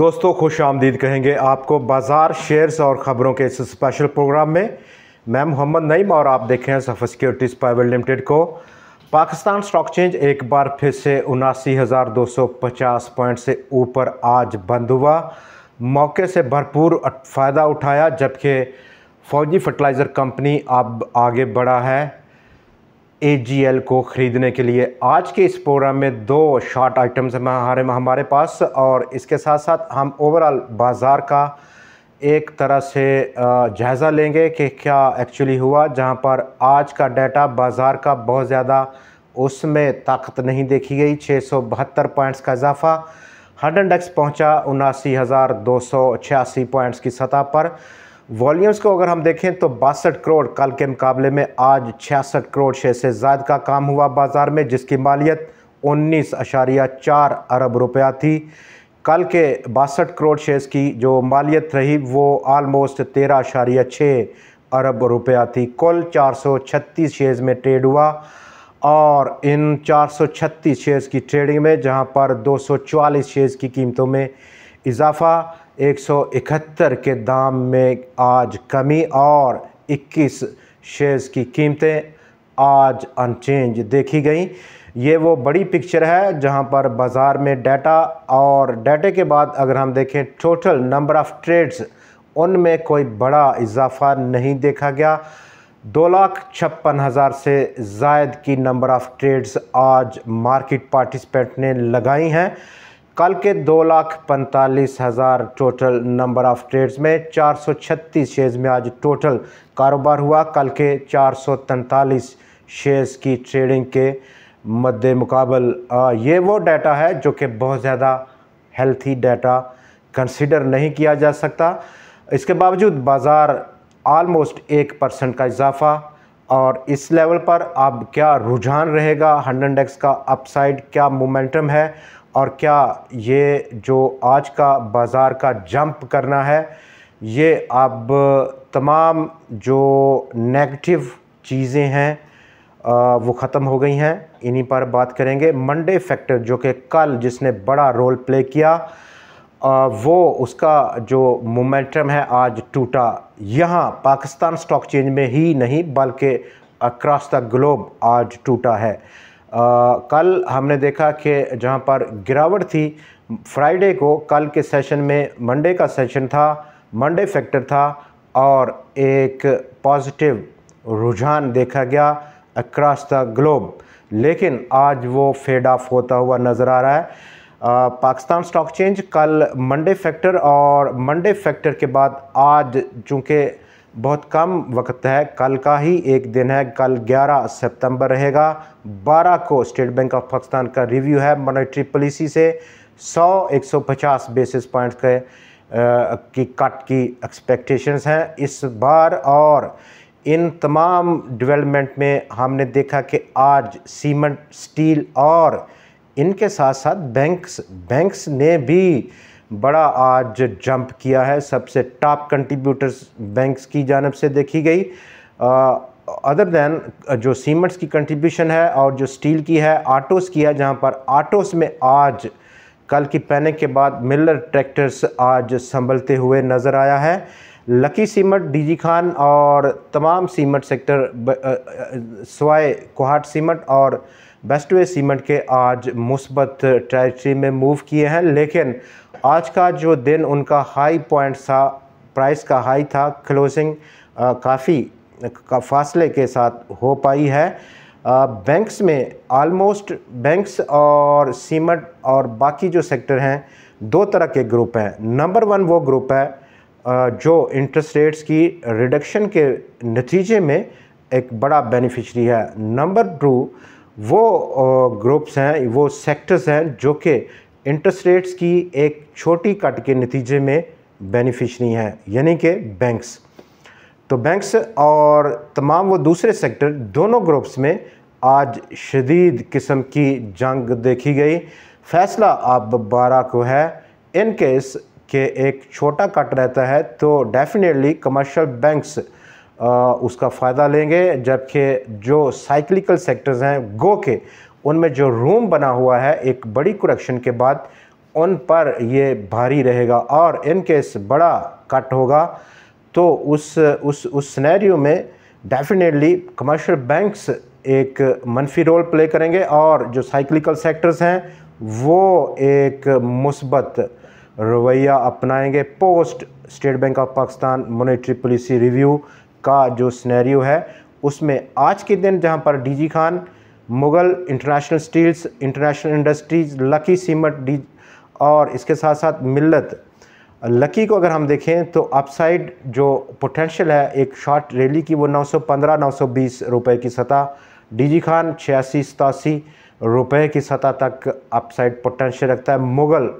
दोस्तों खुश आमदीद कहेंगे आपको बाज़ार शेयर्स और ख़बरों के इस स्पेशल प्रोग्राम में मैं मोहम्मद नईम और आप देख रहे हैं सफ़र सिक्योरिटीज़ प्राइवेट लिमिटेड को पाकिस्तान स्टॉक चेंज एक बार फिर से उनासी हज़ार दो सौ पचास पॉइंट से ऊपर आज बंद हुआ मौके से भरपूर फ़ायदा उठाया जबकि फ़ौजी फर्टिलाइज़र कंपनी अब आगे बढ़ा है एल को ख़रीदने के लिए आज के इस प्रोग्राम में दो शॉर्ट आइटम्स हमारे हमारे पास और इसके साथ साथ हम ओवरऑल बाज़ार का एक तरह से जायज़ा लेंगे कि क्या एक्चुअली हुआ जहां पर आज का डाटा बाज़ार का बहुत ज़्यादा उसमें ताकत नहीं देखी गई छः सौ बहत्तर पॉइंट्स का इजाफा हंड इंडेक्स पहुँचा उनासी हज़ार दो सौ छियासी पॉइंट्स की सतह पर वॉल्यूम्स को अगर हम देखें तो बासठ करोड़ कल के मुकाबले में आज छियासठ करोड़ शेयर से ज़ायद का काम हुआ बाज़ार में जिसकी मालियत उन्नीस अशारिया चार अरब रुपया थी कल के बासठ करोड़ शेयर्स की जो मालियत रही वो आलमोस्ट तेरह अशारिया छः अरब रुपया थी कुल चार सौ छत्तीस शेयर्स में ट्रेड हुआ और इन चार सौ छत्तीस शेयर्स की ट्रेडिंग में जहां पर दो सौ चवालीस शेयर्स की कीमतों में इजाफा 171 के दाम में आज कमी और 21 शेयर्स की कीमतें आज अनचेंज देखी गई ये वो बड़ी पिक्चर है जहां पर बाज़ार में डाटा और डाटे के बाद अगर हम देखें टोटल नंबर ऑफ़ ट्रेड्स उनमें कोई बड़ा इजाफा नहीं देखा गया दो लाख छप्पन हज़ार से जायद की नंबर ऑफ़ ट्रेड्स आज मार्केट पार्टिसिपेंट ने लगाई हैं कल के दो लाख पैंतालीस हज़ार टोटल नंबर ऑफ़ ट्रेड्स में चार सौ छत्तीस शेयर्स में आज टोटल कारोबार हुआ कल के चार सौ तैंतालीस शेयर्स की ट्रेडिंग के मद्दे मुकाबल ये वो डाटा है जो कि बहुत ज़्यादा हेल्थी डाटा कंसिडर नहीं किया जा सकता इसके बावजूद बाज़ार आलमोस्ट एक परसेंट का इजाफा और इस लेवल पर अब क्या रुझान रहेगा हंड एक्स का अपसाइड क्या मोमेंटम है और क्या ये जो आज का बाज़ार का जंप करना है ये अब तमाम जो नेगेटिव चीज़ें हैं वो ख़त्म हो गई हैं इन्हीं पर बात करेंगे मंडे फैक्टर जो कि कल जिसने बड़ा रोल प्ले किया वो उसका जो मोमेंटम है आज टूटा यहाँ पाकिस्तान स्टॉक चेंज में ही नहीं बल्कि अक्रॉस द ग्लोब आज टूटा है आ, कल हमने देखा कि जहां पर गिरावट थी फ्राइडे को कल के सेशन में मंडे का सेशन था मंडे फैक्टर था और एक पॉजिटिव रुझान देखा गया अक्रॉस द ग्लोब लेकिन आज वो फेड ऑफ होता हुआ नज़र आ रहा है पाकिस्तान स्टॉक चेंज कल मंडे फैक्टर और मंडे फैक्टर के बाद आज चूँकि बहुत कम वक्त है कल का ही एक दिन है कल 11 सितंबर रहेगा 12 को स्टेट बैंक ऑफ पाकिस्तान का रिव्यू है मॉनेटरी पॉलिसी से 100 150 बेसिस पॉइंट्स के की कट की एक्सपेक्टेशंस हैं इस बार और इन तमाम डेवलपमेंट में हमने देखा कि आज सीमेंट स्टील और इनके साथ साथ बैंक्स बैंक्स ने भी बड़ा आज जंप किया है सबसे टॉप कंट्रीब्यूटर्स बैंक्स की जानब से देखी गई अदर देन जो सीमेंट्स की कंट्रीब्यूशन है और जो स्टील की है आटोस की है जहाँ पर आटोस में आज कल की पैनिक के बाद मिलर ट्रैक्टर्स आज संभलते हुए नज़र आया है लकी सीमट डीजी खान और तमाम सीमट सेक्टर सवाए कोहाट सीमट और बेस्ट वे सीमेंट के आज मुस्बत टेरिटरी में मूव किए हैं लेकिन आज का जो दिन उनका हाई पॉइंट था प्राइस का हाई था क्लोजिंग काफ़ी का फासले के साथ हो पाई है बैंक्स में आलमोस्ट बैंक्स और सीमेंट और बाकी जो सेक्टर हैं दो तरह के ग्रुप हैं नंबर वन वो ग्रुप है जो इंटरेस्ट रेट्स की रिडक्शन के नतीजे में एक बड़ा बेनिफिशरी है नंबर टू वो ग्रुप्स हैं वो सेक्टर्स हैं जो कि इंटरेस्ट रेट्स की एक छोटी कट के नतीजे में बेनिफिशरी हैं यानी कि बैंक्स तो बैंक्स और तमाम वो दूसरे सेक्टर दोनों ग्रुप्स में आज शदीद किस्म की जंग देखी गई फैसला अब बारा को है इन केस के एक छोटा कट रहता है तो डेफिनेटली कमर्शियल बैंक्स उसका फ़ायदा लेंगे जबकि जो साइक्लिकल सेक्टर्स हैं गो के उनमें जो रूम बना हुआ है एक बड़ी करेक्शन के बाद उन पर ये भारी रहेगा और इन केस बड़ा कट होगा तो उस उस उस स्नैरियो में डेफिनेटली कमर्शियल बैंक्स एक मनफी रोल प्ले करेंगे और जो साइक्लिकल सेक्टर्स हैं वो एक मुसबत रवैया अपनाएंगे post state bank of Pakistan monetary policy review का जो स्नैरियो है उसमें आज के दिन जहाँ पर DG Khan Mughal international steels international industries lucky cement डी और इसके साथ साथ मिलत लकी को अगर हम देखें तो अपसाइड जो पोटेंशियल है एक शॉर्ट रैली की वो 915 920 रुपए की सतह डीजी खान छियासी सतासी रुपये की सतह तक अपसाइड पोटेंशियल रखता है मुग़ल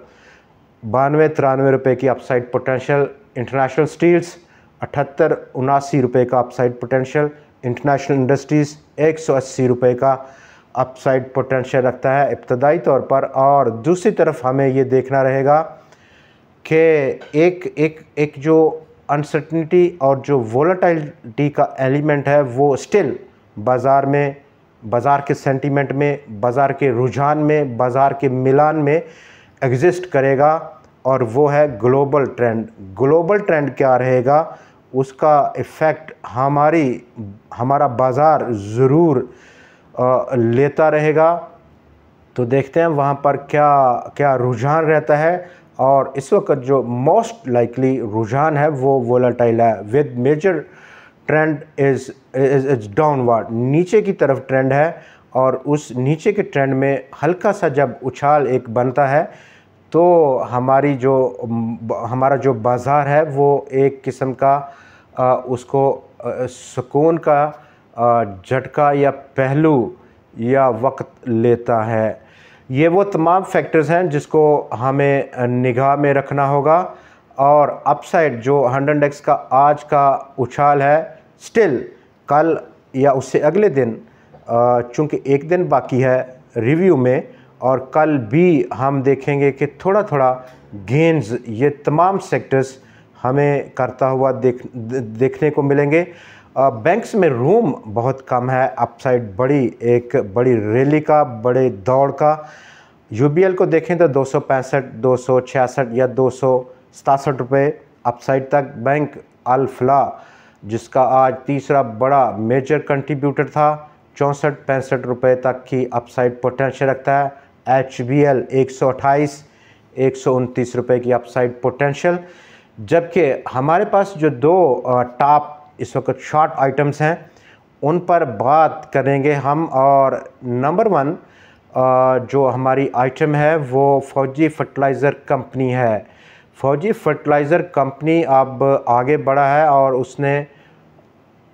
बानवे तिरानवे रुपये की अपसाइड पोटेंशियल इंटरनेशनल स्टील्स अठहत्तर उनासी रुपये का अपसाइड पोटेंशियल इंटरनेशनल इंडस्ट्रीज़ एक सौ अस्सी रुपये का अपसाइड पोटेंशियल रखता है इब्तदाई तौर पर और दूसरी तरफ हमें ये देखना रहेगा कि एक एक एक जो अनसर्टनिटी और जो वोलाटाइलिटी का एलिमेंट है वो स्टिल बाज़ार में बाज़ार के सेंटीमेंट में बाज़ार के रुझान में बाज़ार के मिलान में एग्जिस्ट करेगा और वो है ग्लोबल ट्रेंड ग्लोबल ट्रेंड क्या रहेगा उसका इफ़ेक्ट हमारी हमारा बाज़ार ज़रूर लेता रहेगा तो देखते हैं वहाँ पर क्या क्या रुझान रहता है और इस वक्त जो मोस्ट लाइकली रुझान है वो वोलाटाइल है with major trend is is is downward नीचे की तरफ ट्रेंड है और उस नीचे के ट्रेंड में हल्का सा जब उछाल एक बनता है तो हमारी जो हमारा जो बाज़ार है वो एक किस्म का आ, उसको सुकून का झटका या पहलू या वक्त लेता है ये वो तमाम फैक्टर्स हैं जिसको हमें निगाह में रखना होगा और अपसाइड जो हंड्रेड इंडेक्स का आज का उछाल है स्टिल कल या उससे अगले दिन चूंकि एक दिन बाकी है रिव्यू में और कल भी हम देखेंगे कि थोड़ा थोड़ा गेंस ये तमाम सेक्टर्स हमें करता हुआ देख देखने को मिलेंगे बैंक्स में रूम बहुत कम है अपसाइड बड़ी एक बड़ी रैली का बड़े दौड़ का यू को देखें तो दो सौ पैंसठ दो सौ छियासठ या दो सौ सतासठ रुपये अपसाइड तक बैंक अल्फला जिसका आज तीसरा बड़ा मेजर कंट्रीब्यूटर था चौंसठ पैंसठ रुपये तक की अपसाइड पोटेंशियल रखता है एच बी एल एक सौ अट्ठाईस एक सौ उनतीस रुपये की अपसाइड पोटेंशियल जबकि हमारे पास जो दो टॉप इस वक्त शॉर्ट आइटम्स हैं उन पर बात करेंगे हम और नंबर वन जो हमारी आइटम है वो फौजी फर्टिलाइज़र कंपनी है फौजी फर्टिलाइज़र कंपनी अब आगे बढ़ा है और उसने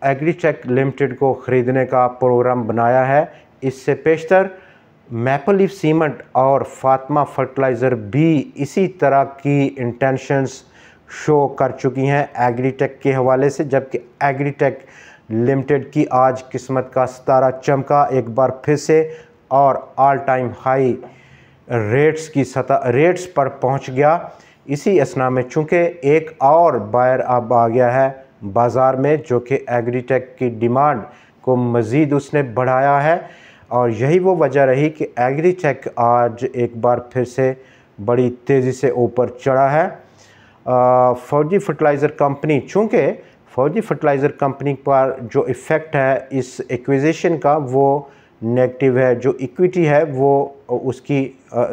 एग्रीचेक लिमिटेड को ख़रीदने का प्रोग्राम बनाया है इससे पेशतर मैपलीफ सीमेंट और फातमा फर्टिलाइज़र भी इसी तरह की इंटेंशंस शो कर चुकी हैं एग्रीटेक के हवाले से जबकि एग्रीटेक लिमिटेड की आज किस्मत का सितारा चमका एक बार फिर से और ऑल टाइम हाई रेट्स की सतह रेट्स पर पहुंच गया इसी असना में चूँकि एक और बायर अब आ गया है बाज़ार में जो कि एग्रीटेक की डिमांड को मज़ीद उसने बढ़ाया है और यही वो वजह रही कि एग्री आज एक बार फिर से बड़ी तेज़ी से ऊपर चढ़ा है फौजी फर्टिलाइज़र कंपनी चूँकि फौजी फर्टिलाइज़र कंपनी पर जो इफ़ेक्ट है इस एक्विजिशन का वो नेगेटिव है जो इक्विटी है वो उसकी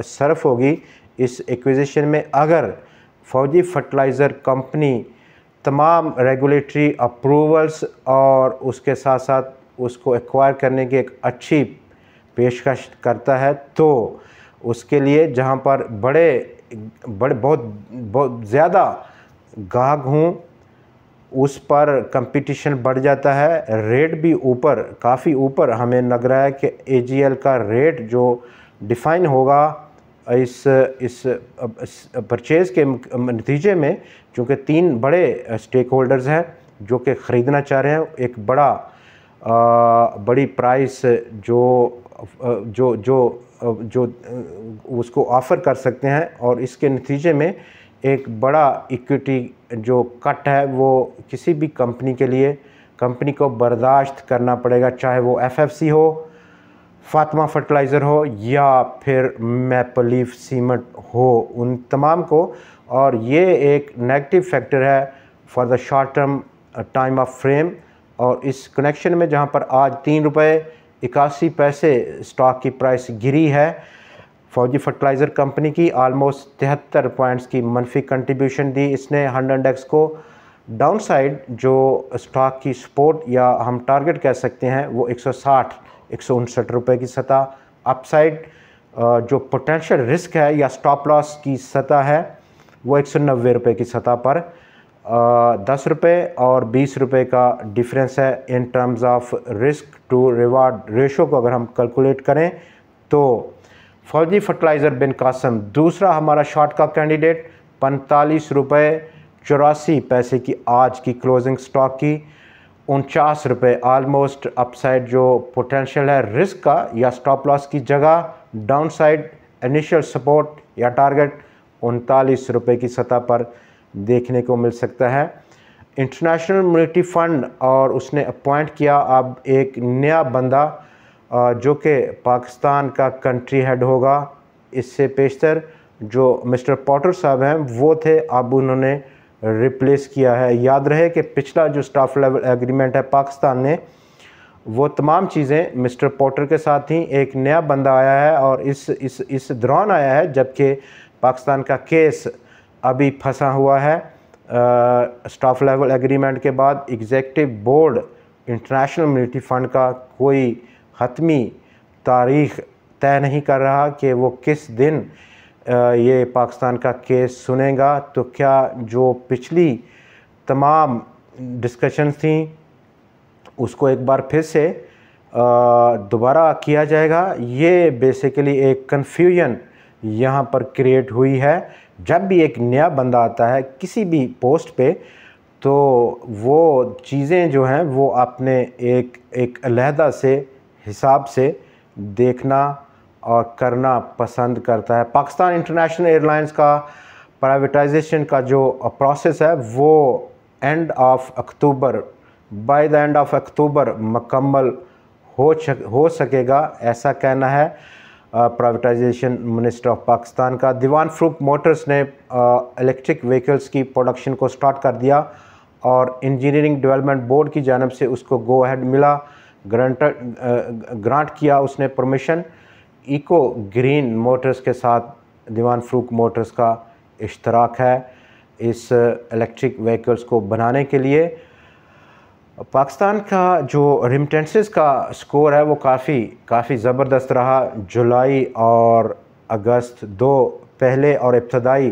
सर्फ होगी इस एक्विजिशन में अगर फौजी फर्टिलाइज़र कंपनी तमाम रेगुलेटरी अप्रूवल्स और उसके साथ साथ उसको एक्वायर करने की एक अच्छी पेशकश करता है तो उसके लिए जहाँ पर बड़े बड़े बहुत बहुत ज़्यादा गाहक हों उस पर कंपटीशन बढ़ जाता है रेट भी ऊपर काफ़ी ऊपर हमें लग रहा है कि ए का रेट जो डिफ़ाइन होगा इस इस, इस परचेज़ के नतीजे में चूँकि तीन बड़े स्टेक होल्डर्स हैं जो कि ख़रीदना चाह रहे हैं एक बड़ा आ, बड़ी प्राइस जो जो जो जो उसको ऑफ़र कर सकते हैं और इसके नतीजे में एक बड़ा इक्विटी जो कट है वो किसी भी कंपनी के लिए कंपनी को बर्दाश्त करना पड़ेगा चाहे वो एफएफसी हो फातमा फर्टिलाइज़र हो या फिर मैपलीफ सीमेंट हो उन तमाम को और ये एक नेगेटिव फैक्टर है for the short term time of frame और इस कनेक्शन में जहाँ पर आज तीन रुपये इक्यासी पैसे स्टॉक की प्राइस गिरी है फौजी फर्टिलाइज़र कंपनी की आलमोस्ट तिहत्तर पॉइंट्स की मनफी कंट्रीब्यूशन दी इसने हंड इंडेक्स को डाउनसाइड जो स्टॉक की सपोर्ट या हम टारगेट कह सकते हैं वो 160 एक रुपए की सतह अपसाइड जो पोटेंशियल रिस्क है या स्टॉप लॉस की सतह है वो एक रुपए की सतह पर दस रुपये और बीस रुपये का डिफरेंस है in terms of risk to reward ratio को अगर हम कैलकुलेट करें तो फौजी फर्टिलाइज़र बिन कासम दूसरा हमारा शॉर्ट का कैंडिडेट पैंतालीस रुपये चौरासी पैसे की आज की क्लोजिंग स्टॉक की उनचास रुपये आलमोस्ट अपसाइड जो पोटेंशियल है रिस्क का या स्टॉप लॉस की जगह डाउनसाइड इनिशियल सपोर्ट या टारगेट उनतालीस रुपये की सतह पर देखने को मिल सकता है इंटरनेशनल मोनिटरी फ़ंड और उसने अपॉइंट किया अब एक नया बंदा जो कि पाकिस्तान का कंट्री हेड होगा इससे पेशतर जो मिस्टर पॉटर साहब हैं वो थे अब उन्होंने रिप्लेस किया है याद रहे कि पिछला जो स्टाफ लेवल एग्रीमेंट है पाकिस्तान ने वो तमाम चीज़ें मिस्टर पॉटर के साथ थी एक नया बंदा आया है और इस इस इस दौरान आया है जबकि पाकिस्तान का केस अभी फंसा हुआ है स्टाफ लेवल एग्रीमेंट के बाद executive board international monetary fund का कोई हतमी तारीख तय नहीं कर रहा कि वो किस दिन आ, ये पाकिस्तान का केस सुनेगा तो क्या जो पिछली तमाम डिस्कशन थी उसको एक बार फिर से दोबारा किया जाएगा ये बेसिकली एक कन्फ्यूजन यहाँ पर क्रिएट हुई है जब भी एक नया बंदा आता है किसी भी पोस्ट पे तो वो चीज़ें जो हैं वो आपने एक एक अलहदा से हिसाब से देखना और करना पसंद करता है पाकिस्तान इंटरनेशनल एयरलाइंस का प्राइवेटाइजेशन का जो प्रोसेस है वो end of October by the end of October मकम्मल हो हो सकेगा ऐसा कहना है प्राइवेटाइजेशन मिनिस्टर ऑफ पाकिस्तान का दीवान फ्रूक मोटर्स ने इलेक्ट्रिक व्हीकल्स की प्रोडक्शन को स्टार्ट कर दिया और इंजीनियरिंग डेवलपमेंट बोर्ड की जानब से उसको गो हैड मिला ग्रांट ग्रांट किया उसने परमिशन इको ग्रीन मोटर्स के साथ दीवान फ्रूक मोटर्स का इश्तराक है इस इलेक्ट्रिक व्हीकल्स को बनाने के लिए पाकिस्तान का जो रिमिटेंसेस का स्कोर है वो काफ़ी काफ़ी ज़बरदस्त रहा जुलाई और अगस्त दो पहले और इब्तदाई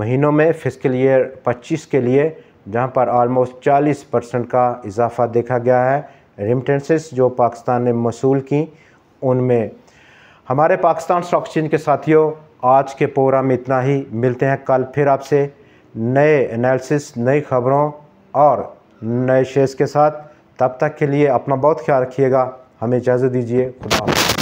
महीनों में फिजिकल ईयर 25 के लिए जहां पर आलमोस्ट 40 परसेंट का इजाफा देखा गया है रिमिटेंसेस जो पाकिस्तान ने मसूल की उनमें हमारे पाकिस्तान स्टॉक एक्सचेंज के साथियों आज के प्रोग्राम में इतना ही मिलते हैं कल फिर आपसे नए एनालिसिस नई खबरों और नए शेज़ के साथ तब तक के लिए अपना बहुत ख्याल रखिएगा हमें इजाज़त दीजिए खुदा